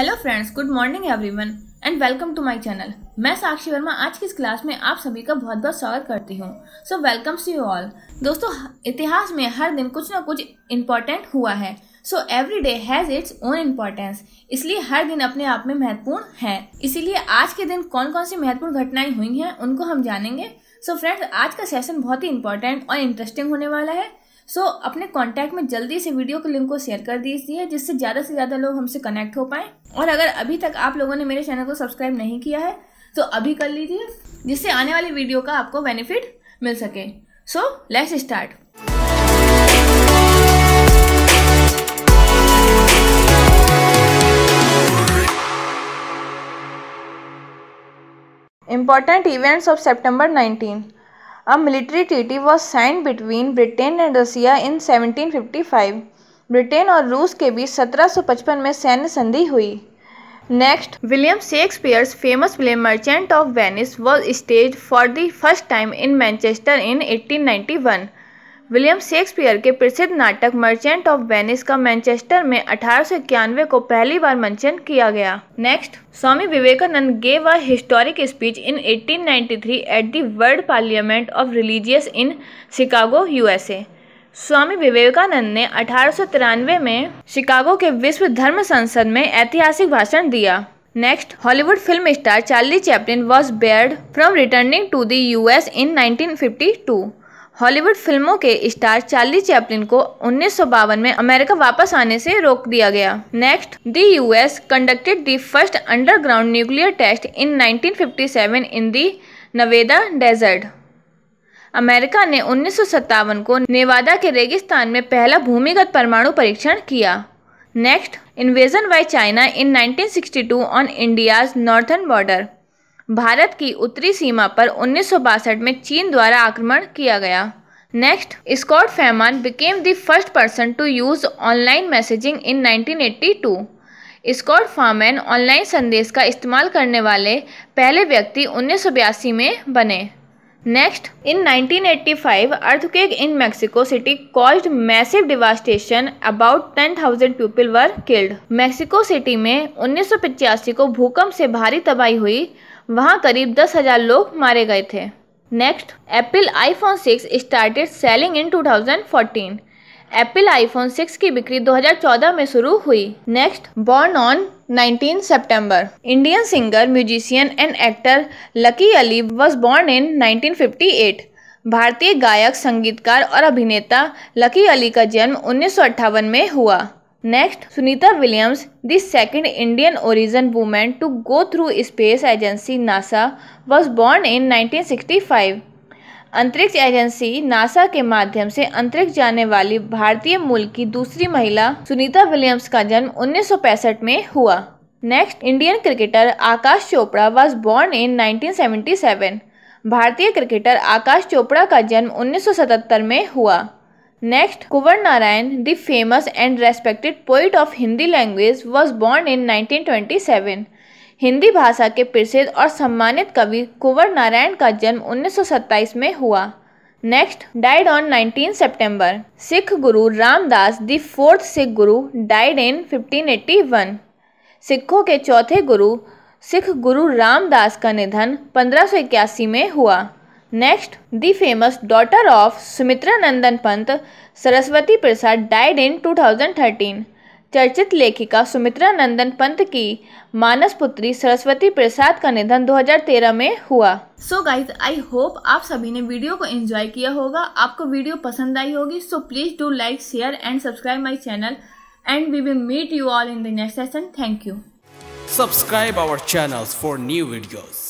Hello friends good morning everyone and welcome to my channel मैं साक्षी वर्मा आज की इस क्लास में आप सभी का बहुत बहुत स्वागत करती हूँ so welcome to you all दोस्तों इतिहास में हर दिन कुछ ना कुछ इम्पोर्टेंट हुआ है so every day has its own importance इसलिए हर दिन अपने आप में महत्वपूर्ण है इसीलिए आज के दिन कौन कौन सी महत्वपूर्ण घटनाएं हुई हैं उनको हम जानेंगे सो so फ्रेंड्स आज का सेशन बहुत ही इम्पोर्टेंट और इंटरेस्टिंग होने वाला है सो so, अपने कॉन्टैक्ट में जल्दी से वीडियो के लिंक को शेयर कर दीजिए जिससे ज़्यादा से ज़्यादा लोग हमसे कनेक्ट हो पाएँ और अगर अभी तक आप लोगों ने मेरे चैनल को सब्सक्राइब नहीं किया है तो अभी कर लीजिए जिससे आने वाली वीडियो का आपको बेनिफिट मिल सके so let's start important events of September 19 A military treaty was signed between Britain and Russia in 1755. Britain और रूस के बीच 1755 में सैन्य संधि हुई next William Shakespeare's famous William merchant of Venice was stage for the first time in Manchester in 1891 William Shakespeare के प्रसिद्ध नाटक मर्चेंट ऑफ वेनिस का मैनचेस्टर में अठारह को पहली बार मंचन किया गया next Swami Vivekananda gave a historic speech in 1893 at the world parliament of religious in Chicago USA Swami Vivekananda ने अठारह में शिकागो के विश्व धर्म संसद में ऐतिहासिक भाषण दिया next Hollywood film star Charlie Chaplin was barred from returning to the US in 1952 Hollywood फिल्मों के स्टार चार्ली चैपलिन को उन्नीस में अमेरिका वापस आने से रोक दिया गया next the US conducted the first underground nuclear test in 1957 in the Nevada desert America ने उन्नीस को नेवादा के रेगिस्तान में पहला भूमिगत परमाणु परीक्षण किया next invasion by China in 1962 on India's northern border Bharat की उत्तरी सीमा पर उन्नीस में चीन द्वारा आक्रमण किया गया next Scott Fahlman became the first person to use online messaging in 1982. Eighty two Scott Fahlman online संदेश का इस्तेमाल करने वाले पहले व्यक्ति उन्नीस में बने next in 1985 eighty five earthquake in Mexico City cause massive devastation about ten thousand people were killed Mexico City में उन्नीस को भूकंप से भारी तबाही हुई वहाँ करीब दस हज़ार लोग मारे गए थे next Apple iPhone 6 started selling in 2014 Apple iPhone 6 की बिक्री 2014 में शुरू हुई नेक्स्ट बॉर्न ऑन 19 सितंबर Indian singer musician and actor Lucky Ali was born in 1958 भारतीय गायक संगीतकार और अभिनेता लकी अली का जन्म उन्नीस में हुआ Williams Sunita second Indian second women to go through space agency NASA was born in nineteen sixty 1965. अंतरिक्ष एजेंसी नासा के माध्यम से अंतरिक्ष जाने वाली भारतीय मूल की दूसरी महिला सुनीता विलियम्स का जन्म उन्नीस में हुआ next Indian cricketer Akash Chopra was born in 1977। भारतीय क्रिकेटर आकाश चोपड़ा का जन्म 1977 में हुआ next Kunwar Narayan the famous and respected poet of Hindi language was born in 1927. Hindi भाषा के प्रसिद्ध और सम्मानित कवि कुंवर नारायण का जन्म 1927 में हुआ नेक्स्ट डाइड ऑन 19 सितंबर सिख गुरु रामदास द फोर्थ सिख गुरु डाइड इन 1581 सिखों के चौथे गुरु सिख गुरु रामदास का निधन पंद्रह में हुआ next the famous daughter of Sumitra Nandan Pant Saraswati Prasad died in 2013. चर्चित लेखिका सुमित्रा नंदन पंत की मानस पुत्री सरस्वती प्रसाद का निधन 2013 में हुआ सो गाइज आई होप आप सभी ने वीडियो को एंजॉय किया होगा आपको वीडियो पसंद आई होगी so please do like share and subscribe my channel and we will meet you all in the next session thank you subscribe our channel for new videos